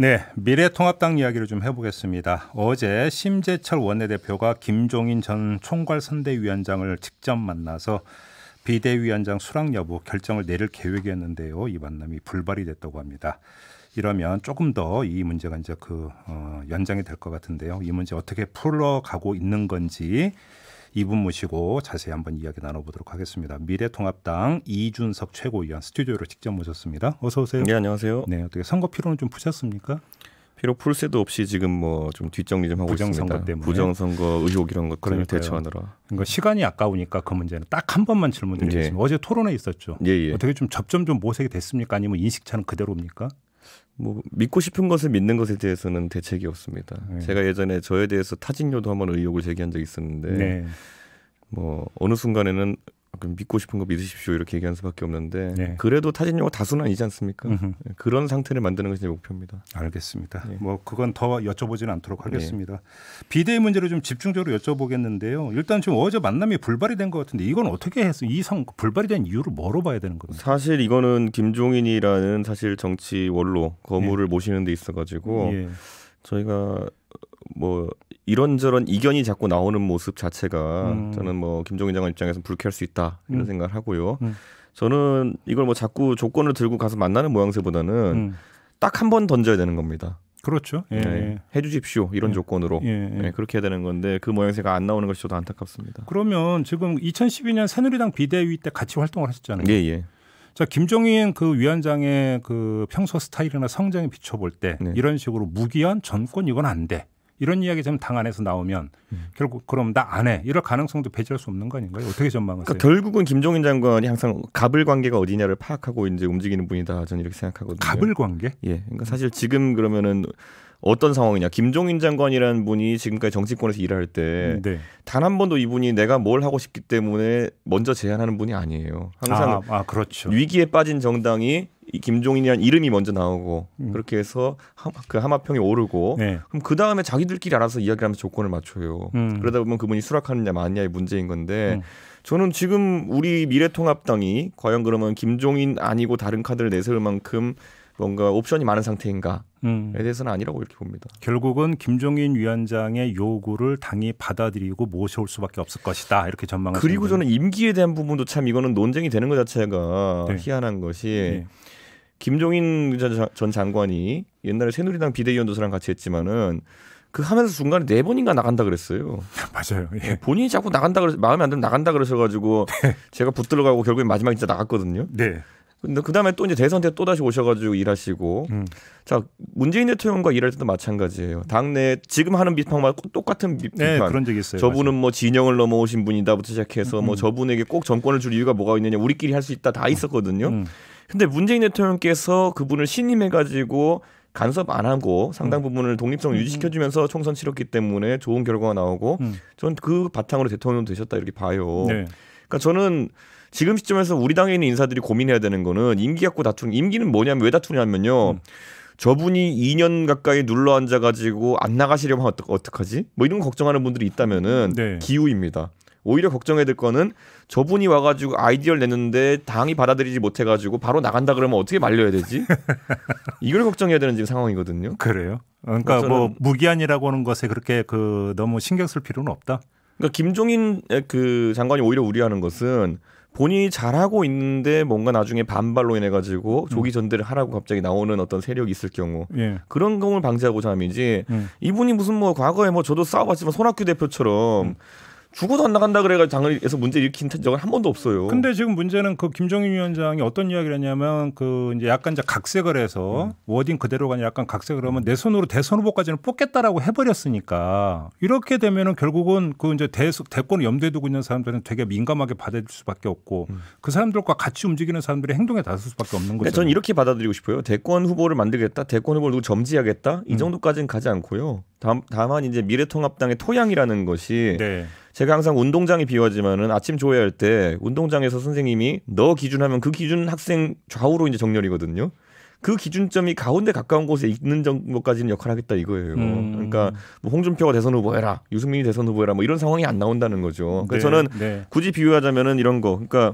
네, 미래통합당 이야기를 좀 해보겠습니다. 어제 심재철 원내대표가 김종인 전 총괄선대위원장을 직접 만나서 비대위원장 수락 여부 결정을 내릴 계획이었는데요. 이 만남이 불발이 됐다고 합니다. 이러면 조금 더 이 문제가 이제 그 어, 연장이 될 것 같은데요. 이 문제 어떻게 풀어가고 있는 건지 이분 모시고 자세히 한번 이야기 나눠보도록 하겠습니다. 미래통합당 이준석 최고위원 스튜디오로 직접 모셨습니다. 어서 오세요. 네, 안녕하세요. 네, 어떻게 선거 피로는 좀 푸셨습니까? 피로 풀 새도 없이 지금 뭐 좀 뒷정리 좀 하고 부정선거 있습니다. 때문에. 부정선거 의혹 이런 것들 대처하느라. 그러니까 시간이 아까우니까 그 문제는 딱 한 번만 질문드리겠습니다. 예. 어제 토론회 있었죠. 예, 예. 어떻게 좀 접점 좀 모색이 됐습니까? 아니면 인식차는 그대로입니까? 뭐 믿고 싶은 것을 믿는 것에 대해서는 대책이 없습니다. 네. 제가 예전에 저에 대해서 타진료도 한번 의혹을 제기한 적이 있었는데 네. 뭐 어느 순간에는 믿고 싶은 거 믿으십시오 이렇게 얘기하는 수밖에 없는데 네. 그래도 타진용어 다수는 아니지 않습니까? 으흠. 네, 그런 상태를 만드는 것이 목표입니다. 알겠습니다. 네. 뭐 그건 더 여쭤보지는 않도록 하겠습니다. 네. 비대위 문제를좀 집중적으로 여쭤보겠는데요. 일단 지금 어제 만남이 불발이 된 것 같은데 이건 어떻게 해서 이성 불발이 된 이유를 뭐로 봐야 되는 겁니까? 사실 이거는 김종인이라는 사실 정치 원로 거물을 네. 모시는 데 있어가지고 예. 저희가 뭐 이런저런 이견이 자꾸 나오는 모습 자체가 음. 저는 뭐 김종인 장관 입장에서 불쾌할 수 있다 이런 음. 생각을 하고요. 음. 저는 이걸 뭐 자꾸 조건을 들고 가서 만나는 모양새보다는 음. 딱한 번 던져야 되는 겁니다. 그렇죠. 예. 네. 예. 해주십시오 이런 예. 조건으로 예, 네, 예. 그렇게 해야 되는 건데 그 모양새가 안 나오는 것이 저도 안타깝습니다. 그러면 지금 2012년 새누리당 비대위 때 같이 활동을 하셨잖아요. 예, 예. 자 김종인 그 위원장의 그 평소 스타일이나 성장에 비춰볼 때 네. 이런 식으로 무기한 전권 이건 안 돼. 이런 이야기 좀당 안에서 나오면 음. 결국 그럼 나 안 해. 이럴 가능성도 배제할 수 없는 거 아닌가요? 어떻게 전망하세요? 그러니까 결국은 김종인 장관이 항상 갑을 관계가 어디냐를 파악하고 이제 움직이는 분이다. 저는 이렇게 생각하거든요. 갑을 관계? 예. 그러니까 사실 지금 그러면은 어떤 상황이냐. 김종인 장관이라는 분이 지금까지 정치권에서 일할 때 단한 네. 번도 이분이 내가 뭘 하고 싶기 때문에 먼저 제안하는 분이 아니에요. 항상 아, 아, 그렇죠. 위기에 빠진 정당이 김종인이란 이름이 먼저 나오고 음. 그렇게 해서 하, 그 하마평이 오르고 네. 그럼 그 다음에 자기들끼리 알아서 이야기하면서 를 조건을 맞춰요. 음. 그러다 보면 그분이 수락하느냐 마느냐의 문제인 건데. 음. 저는 지금 우리 미래통합당이 과연 그러면 김종인 아니고 다른 카드를 내세울 만큼 뭔가 옵션이 많은 상태인가에 음. 대해서는 아니라고 이렇게 봅니다. 결국은 김종인 위원장의 요구를 당이 받아들이고 모셔올 수밖에 없을 것이다 이렇게 전망을. 그리고 저는 임기에 대한 부분도 참 이거는 논쟁이 되는 것 자체가 네. 희한한 것이. 네. 김종인 전 장관이 옛날에 새누리당 비대위원 도서랑 같이 했지만은 그 하면서 중간에 네 번인가 나간다 그랬어요. 맞아요. 예. 네, 본인이 자꾸 나간다 그래 마음에 안 들면 나간다 그러셔가지고 네. 제가 붙들어 가고 결국엔 마지막에 진짜 나갔거든요. 네. 근데 그 다음에 또 이제 대선 때 또 다시 오셔가지고 일하시고 음. 자 문재인 대통령과 일할 때도 마찬가지예요. 당내 지금 하는 비판과 똑같은 네, 비판. 네, 그런 적이 있어요. 저분은 맞아요. 뭐 진영을 넘어오신 분이다부터 시작해서 뭐 음. 뭐 저분에게 꼭 정권을 줄 이유가 뭐가 있느냐 우리끼리 할 수 있다 다 음. 있었거든요. 음. 근데 문재인 대통령께서 그분을 신임해가지고 간섭 안 하고 상당 음. 부분을 독립성 음, 음. 유지시켜주면서 총선 치렀기 때문에 좋은 결과가 나오고 저는 그 바탕으로 대통령 되셨다 이렇게 봐요. 네. 그러니까 저는 지금 시점에서 우리 당에 있는 인사들이 고민해야 되는 거는 임기 갖고 다투는 임기는 뭐냐면 왜 다투냐면요. 음. 저분이 2년 가까이 눌러 앉아가지고 안 나가시려면 어떡, 어떡하지? 뭐 이런 걱정하는 분들이 있다면은 네. 기우입니다. 오히려 걱정해야 될 거는 저분이 와가지고 아이디어를 냈는데 당이 받아들이지 못해가지고 바로 나간다 그러면 어떻게 말려야 되지? 이걸 걱정해야 되는 지금 상황이거든요. 그래요. 그러니까 뭐 무기한이라고 하는 것에 그렇게 그 너무 신경 쓸 필요는 없다. 그러니까 김종인 그 장관이 오히려 우려하는 것은 본인이 잘하고 있는데 뭔가 나중에 반발로 인해 가지고 음. 조기 전대를 하라고 갑자기 나오는 어떤 세력이 있을 경우 예. 그런 경우를 방지하고자 함이지 음. 이분이 무슨 뭐 과거에 뭐 저도 싸워봤지만 손학규 대표처럼 음. 죽어도 안 나간다 그래가지고 당에서 문제 일으킨 적은 한 번도 없어요. 근데 지금 문제는 그김정인 위원장이 어떤 이야기를 했냐면 그 이제 약간 이제 각색을 해서 음. 워딩 그대로가 아니라 약간 각색을 하면 내 손으로 대선 후보까지는 뽑겠다라고 해버렸으니까 이렇게 되면은 결국은 그 이제 대, 대권을 염두에 두고 있는 사람들은 되게 민감하게 받아들일 수밖에 없고 음. 그 사람들과 같이 움직이는 사람들의 행동에 다수 수밖에 없는 거죠. 저는 이렇게 받아들이고 싶어요. 대권 후보를 만들겠다, 대권 후보를 누구 점지하겠다 이 음. 정도까지는 음. 가지 않고요. 다만 이제 미래통합당의 토양이라는 것이 네. 제가 항상 운동장이 비워지면은 아침 조회할 때 운동장에서 선생님이 너 기준하면 그 기준 학생 좌우로 이제 정렬이거든요. 그 기준점이 가운데 가까운 곳에 있는 정도까지는 역할을 하겠다 이거예요. 음. 그러니까 뭐 홍준표가 대선 후보 해라, 유승민이 대선 후보 해라, 뭐 이런 상황이 안 나온다는 거죠. 그래서 그러니까 네, 저는 네. 굳이 비유하자면은 이런 거, 그러니까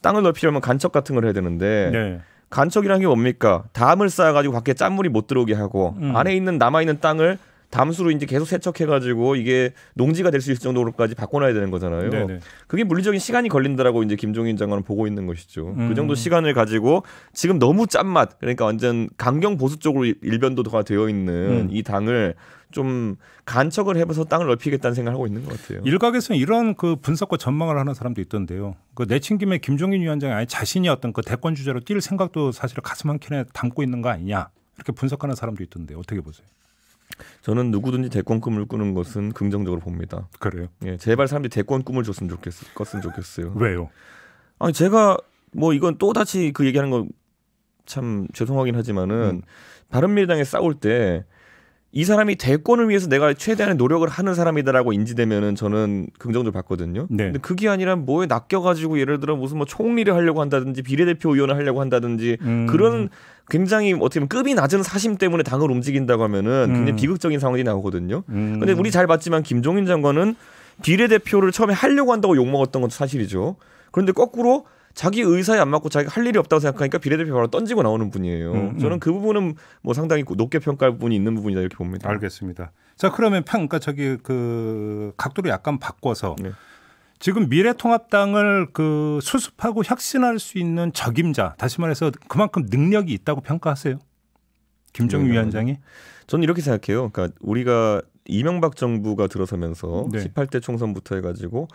땅을 넓히려면 간척 같은 걸 해야 되는데 네. 간척이란 게 뭡니까? 담을 쌓아가지고 밖에 짠물이 못 들어오게 하고 음. 안에 있는 남아 있는 땅을 담수로 이제 계속 세척해가지고 이게 농지가 될 수 있을 정도로까지 바꿔놔야 되는 거잖아요. 네네. 네. 그게 물리적인 시간이 걸린다라고 이제 김종인 장관은 보고 있는 것이죠. 그 음. 그 정도 시간을 가지고 지금 너무 짠맛 그러니까 완전 강경 보수 쪽으로 일변도가 되어 있는 음. 이 당을 좀 간척을 해봐서 땅을 넓히겠다는 생각을 하고 있는 것 같아요. 일각에서는 이런 그 분석과 전망을 하는 사람도 있던데요. 그 내친김에 김종인 위원장이 아예 자신이 어떤 그 대권 주자로 뛸 생각도 사실 가슴 한 켠에 담고 있는 거 아니냐 이렇게 분석하는 사람도 있던데 어떻게 보세요? 저는 누구든지 대권 꿈을 꾸는 것은 긍정적으로 봅니다. 그래요? 예, 제발 사람들이 대권 꿈을 줬으면 좋겠, 꿨으면 좋겠어요. 왜요? 아니 제가 뭐 이건 또 다시 그 얘기하는 건 참 죄송하긴 하지만은 음. 바른미래당에 싸울 때이 사람이 대권을 위해서 내가 최대한의 노력을 하는 사람이다라고 인지되면은 저는 긍정적으로 봤거든요. 네. 근데 그게 아니라 뭐에 낚여가지고 예를 들어 무슨 뭐 총리를 하려고 한다든지 비례대표 의원을 하려고 한다든지 음. 그런 굉장히 어떻게 보면 급이 낮은 사심 때문에 당을 움직인다고 하면은 음. 굉장히 비극적인 상황이 나오거든요. 음. 근데 우리 잘 봤지만 김종인 장관은 비례대표를 처음에 하려고 한다고 욕먹었던 것도 사실이죠. 그런데 거꾸로 자기 의사에 안 맞고 자기가 할 일이 없다고 생각하니까 비례대표 바로 던지고 나오는 분이에요. 음, 음. 저는 그 부분은 뭐 상당히 높게 평가할 부분이 있는 부분이다 이렇게 봅니다. 알겠습니다. 자 그러면 평가 그러니까 저기 그 각도를 약간 바꿔서 네. 지금 미래통합당을 그 수습하고 혁신할 수 있는 적임자 다시 말해서 그만큼 능력이 있다고 평가하세요? 김정희 네, 위원장이? 네. 저는 이렇게 생각해요. 그러니까 우리가 이명박 정부가 들어서면서 네. 18대 총선부터 해가지고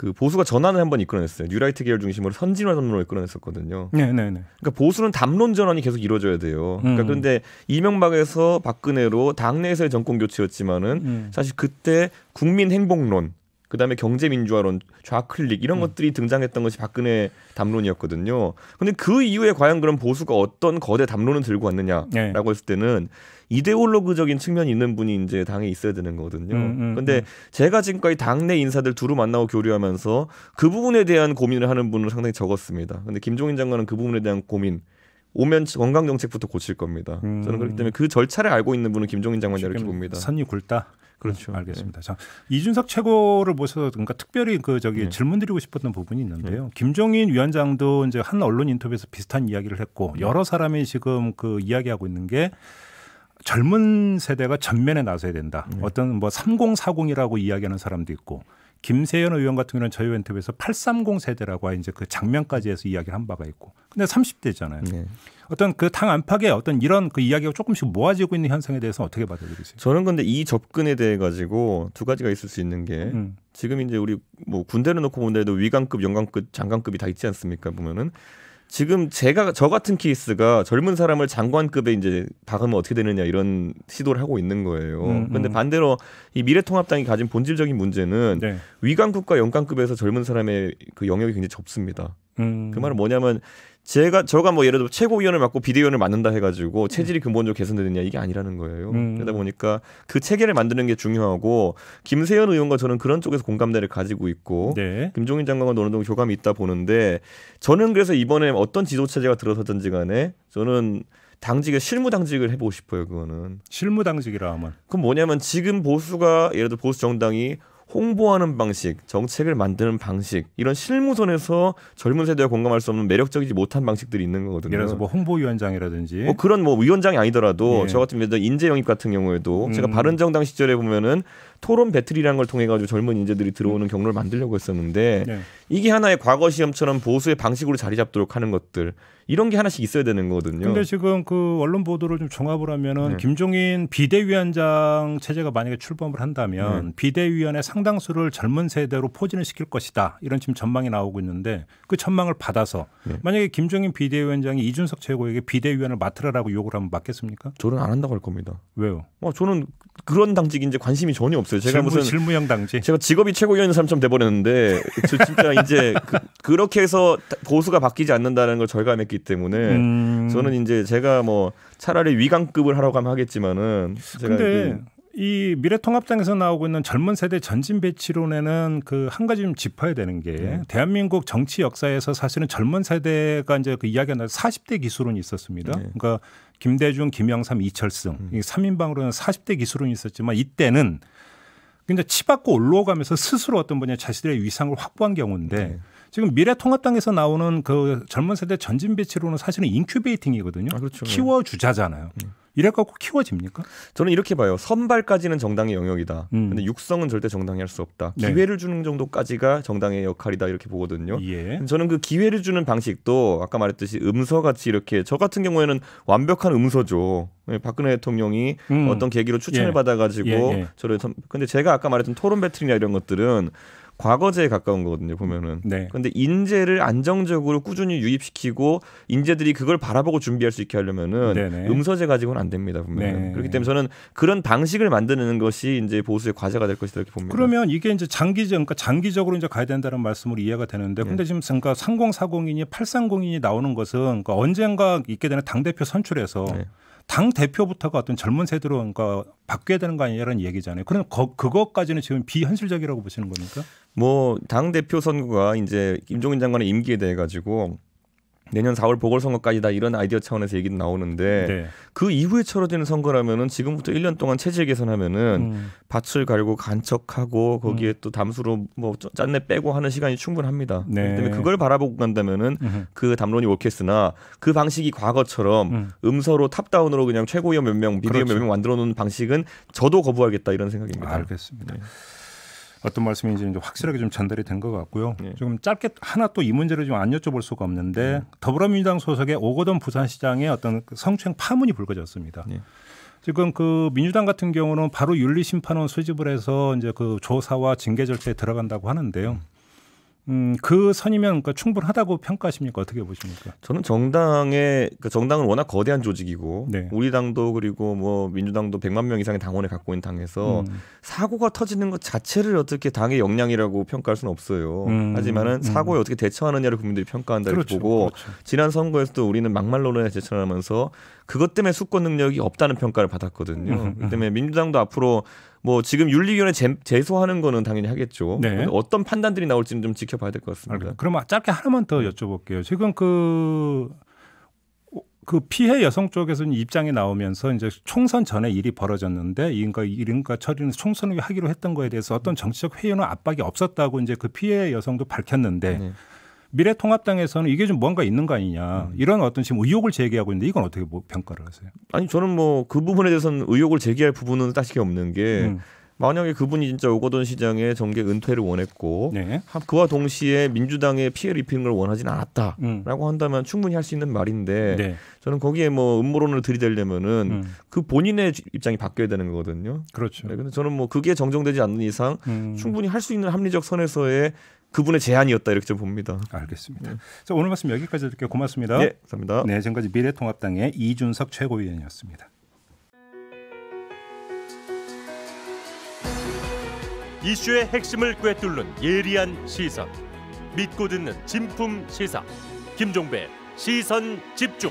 그 보수가 전환을 한번 이끌어냈어요. 뉴라이트 계열 중심으로 선진화 담론을 이끌어냈었거든요. 네, 네, 네. 그러니까 보수는 담론 전환이 계속 이루어져야 돼요. 그러니까 음. 그런데 이명박에서 박근혜로 당내에서의 정권 교체였지만은 음. 사실 그때 국민 행복론 그다음에 경제민주화론, 좌클릭 이런 음. 것들이 등장했던 것이 박근혜 담론이었거든요. 근데 그 이후에 과연 그런 보수가 어떤 거대 담론을 들고 왔느냐라고 네. 했을 때는 이데올로그적인 측면이 있는 분이 이제 당에 있어야 되는 거거든요. 음, 음, 근데 음. 제가 지금까지 당내 인사들 두루 만나고 교류하면서 그 부분에 대한 고민을 하는 분은 상당히 적었습니다. 근데 김종인 장관은 그 부분에 대한 고민 오면 원강 정책부터 고칠 겁니다. 음. 저는 그렇기 때문에 그 절차를 알고 있는 분은 김종인 장관이 이렇게 봅니다. 뭐 선이 굵다. 그렇죠. 그렇죠. 알겠습니다. 네. 자, 이준석 최고를 모셔서 그러니까 특별히 그 저기 네. 질문 드리고 싶었던 부분이 있는데요. 네. 김종인 위원장도 이제 한 언론 인터뷰에서 비슷한 이야기를 했고 네. 여러 사람이 지금 그 이야기하고 있는 게 젊은 세대가 전면에 나서야 된다. 네. 어떤 뭐 3040이라고 이야기하는 사람도 있고 김세현 의원 같은 경우는 저희 웬트에서 830 세대라고 이제 그 장면까지 해서 이야기를 한 바가 있고 근데 30대잖아요. 네. 어떤 그 당 안팎에 어떤 이런 그 이야기가 조금씩 모아지고 있는 현상에 대해서 어떻게 받아들이세요? 저는 근데 이 접근에 대해 가지고 두 가지가 있을 수 있는 게 음. 지금 이제 우리 뭐 군대를 놓고 본다 해도 위관급, 영관급, 장관급이 다 있지 않습니까? 보면은 지금 제가 저 같은 케이스가 젊은 사람을 장관급에 이제 박으면 어떻게 되느냐 이런 시도를 하고 있는 거예요. 음, 그데 음. 반대로 이 미래통합당이 가진 본질적인 문제는 네. 위관급과 영관급에서 젊은 사람의 그 영역이 굉장히 좁습니다. 음. 그 말은 뭐냐면 제가 저가 뭐 예를 들어 최고위원을 맡고 비대위원을 맡는다 해가지고 체질이 근본적으로 개선되느냐 이게 아니라는 거예요. 음. 그러다 보니까 그 체계를 만드는 게 중요하고 김세현 의원과 저는 그런 쪽에서 공감대를 가지고 있고 네. 김종인 장관과 어느 정도 교감이 있다 보는데 저는 그래서 이번에 어떤 지도체제가 들어서든지 간에 저는 당직의 실무 당직을 해보고 싶어요. 그거는 실무 당직이라 하면 그럼 뭐냐면 지금 보수가 예를 들어 보수 정당이 홍보하는 방식, 정책을 만드는 방식 이런 실무선에서 젊은 세대와 공감할 수 없는 매력적이지 못한 방식들이 있는 거거든요. 예를 들어서 뭐 홍보위원장이라든지 뭐 그런 뭐 위원장이 아니더라도 예. 저 같은 예를 인재 영입 같은 경우에도 음. 제가 바른정당 시절에 보면은 토론 배틀이라는 걸 통해 가지고 젊은 인재들이 들어오는 음. 경로를 만들려고 했었는데 예. 이게 하나의 과거 시험처럼 보수의 방식으로 자리 잡도록 하는 것들 이런 게 하나씩 있어야 되는 거거든요. 근데 지금 그 언론 보도를 좀 종합을 하면은 네. 김종인 비대위원장 체제가 만약에 출범을 한다면 네. 비대위원회 상 상당수를 젊은 세대로 포진을 시킬 것이다 이런 지금 전망이 나오고 있는데 그 전망을 받아서 네. 만약에 김종인 비대위원장이 이준석 최고에게 비대위원을 맡으라라고 욕을 하면 맡겠습니까? 저는 안 한다고 할 겁니다. 왜요? 어, 저는 그런 당직이 이제 관심이 전혀 없어요. 제가 질무, 무슨 실무형 당직. 제가 직업이 최고위원 사람처럼 돼버렸는데 저 진짜 이제 그, 렇게 해서 보수가 바뀌지 않는다는 걸 절감했기 때문에 음... 저는 이제 제가 뭐 차라리 위강급을 하라고 하면 하겠지만은 제가 근데 이 미래통합당에서 나오고 있는 젊은 세대 전진 배치론에는 그 한 가지 좀 짚어야 되는 게 네. 대한민국 정치 역사에서 사실은 젊은 세대가 이제 그 이야기가 나 40대 기술론이 있었습니다. 네. 그러니까 김대중, 김영삼, 이철승 음. 이 3인방으로는 40대 기술론이 있었지만 이때는 그냥 치받고 올라가면서 스스로 어떤 분야 자신들의 위상을 확보한 경우인데 네. 지금 미래통합당에서 나오는 그 젊은 세대 전진 배치론은 사실은 인큐베이팅이거든요. 아, 그렇죠. 키워 주자잖아요. 네. 이래갖고 키워집니까? 저는 이렇게 봐요. 선발까지는 정당의 영역이다. 음. 근데 육성은 절대 정당이 할 수 없다. 네. 기회를 주는 정도까지가 정당의 역할이다 이렇게 보거든요. 예. 저는 그 기회를 주는 방식도 아까 말했듯이 음서같이 이렇게 저 같은 경우에는 완벽한 음서죠. 예, 박근혜 대통령이 음. 어떤 계기로 추천을 예. 받아가지고 예. 예. 저를 근데 제가 아까 말했던 토론 배틀이나 이런 것들은 과거제에 가까운 거거든요 보면은 네. 근데 인재를 안정적으로 꾸준히 유입시키고 인재들이 그걸 바라보고 준비할 수 있게 하려면은 네네. 음서제 네. 가지고는 안 됩니다 분명히 네. 그렇기 때문에 저는 그런 방식을 만드는 것이 이제 보수의 과제가 될 것이다 이렇게 봅니다 그러면 이게 이제 장기적 그러니까 장기적으로 이제 가야 된다는 말씀으로 이해가 되는데 근데 네. 지금 그러니까 3040이니 8 3 0이 나오는 것은 그러니까 언젠가 있게 되는 당 대표 선출에서 네. 당 대표부터가 어떤 젊은 세대로 그러니까 바뀌어야 되는 거 아니냐라는 얘기잖아요. 그럼 거, 그것까지는 지금 비현실적이라고 보시는 겁니까? 뭐 당 대표 선거가 이제 김종인 장관의 임기에 대해 가지고 내년 4월 보궐선거까지다 이런 아이디어 차원에서 얘기는 나오는데 네. 그 이후에 처러지는 선거라면은 지금부터 1년 동안 체질 개선하면은 음. 밭을 갈고 간척하고 거기에 음. 또 담수로 뭐 짠내 빼고 하는 시간이 충분합니다. 네. 그렇기 때문에 그걸 바라보고 간다면은 음그 담론이 옳겠으나 그 방식이 과거처럼 음. 서로 탑다운으로 그냥 최고위원 몇 명, 비대위원 그렇죠. 몇명 만들어 놓은 방식은 저도 거부하겠다 이런 생각입니다. 알겠습니다. 네. 어떤 말씀인지 이제 확실하게 좀 전달이 된 것 같고요. 네. 조금 짧게 하나 또 이 문제를 좀 안 여쭤볼 수가 없는데 네. 더불어민주당 소속의 오거돈 부산시장의 어떤 성추행 파문이 불거졌습니다. 네. 지금 그 민주당 같은 경우는 바로 윤리심판원 수집을 해서 이제 그 조사와 징계 절차에 들어간다고 하는데요. 음, 그 선이면 그니까 충분하다고 평가하십니까? 어떻게 보십니까? 저는 정당의 그 정당은 워낙 거대한 조직이고 네. 우리 당도 그리고 뭐 민주당도 100만 명 이상의 당원을 갖고 있는 당에서 음. 사고가 터지는 것 자체를 어떻게 당의 역량이라고 평가할 수는 없어요. 음. 하지만은 음. 사고에 어떻게 대처하느냐를 국민들이 평가한다 이렇게 그렇죠. 보고 그렇죠. 지난 선거에서도 우리는 막말론에 대처하면서 그것 때문에 수권 능력이 없다는 평가를 받았거든요. 그 때문에 민주당도 앞으로 뭐 지금 윤리위원회 제, 소하는 거는 당연히 하겠죠. 네. 어떤 판단들이 나올지는 좀 지켜봐야 될 것 같습니다. 알겠습 그럼 짧게 하나만 더 여쭤볼게요. 지금 그그 그 피해 여성 쪽에서는 입장이 나오면서 이제 총선 전에 일이 벌어졌는데 이인가 이인가 처리는 총선을 하기로 했던 거에 대해서 어떤 정치적 회의나 압박이 없었다고 이제 그 피해 여성도 밝혔는데 네. 미래통합당에서는 이게 좀 뭔가 있는 거 아니냐 음. 이런 어떤 지금 의혹을 제기하고 있는데 이건 어떻게 뭐 평가를 하세요? 아니 저는 뭐 그 부분에 대해서는 의혹을 제기할 부분은 딱히 없는 게 음. 만약에 그분이 진짜 오거돈 시장의 정계 은퇴를 원했고 네. 그와 동시에 민주당의 피해를 입히는 걸 원하지는 않았다라고 음. 한다면 충분히 할 수 있는 말인데 네. 저는 거기에 뭐 음모론을 들이대려면은 음. 그 본인의 입장이 바뀌어야 되는 거거든요. 그렇죠. 네, 근데 저는 뭐 그게 정정되지 않는 이상 음. 충분히 할 수 있는 합리적 선에서의 그분의 제안이었다 이렇게 좀 봅니다. 알겠습니다. 네. 자, 오늘 말씀 여기까지 드릴게요. 고맙습니다. 네, 감사합니다. 네, 지금까지 미래통합당의 이준석 최고위원이었습니다. 이슈의 핵심을 꿰뚫는 예리한 시선, 믿고 듣는 진품 시사, 김종배 시선 집중.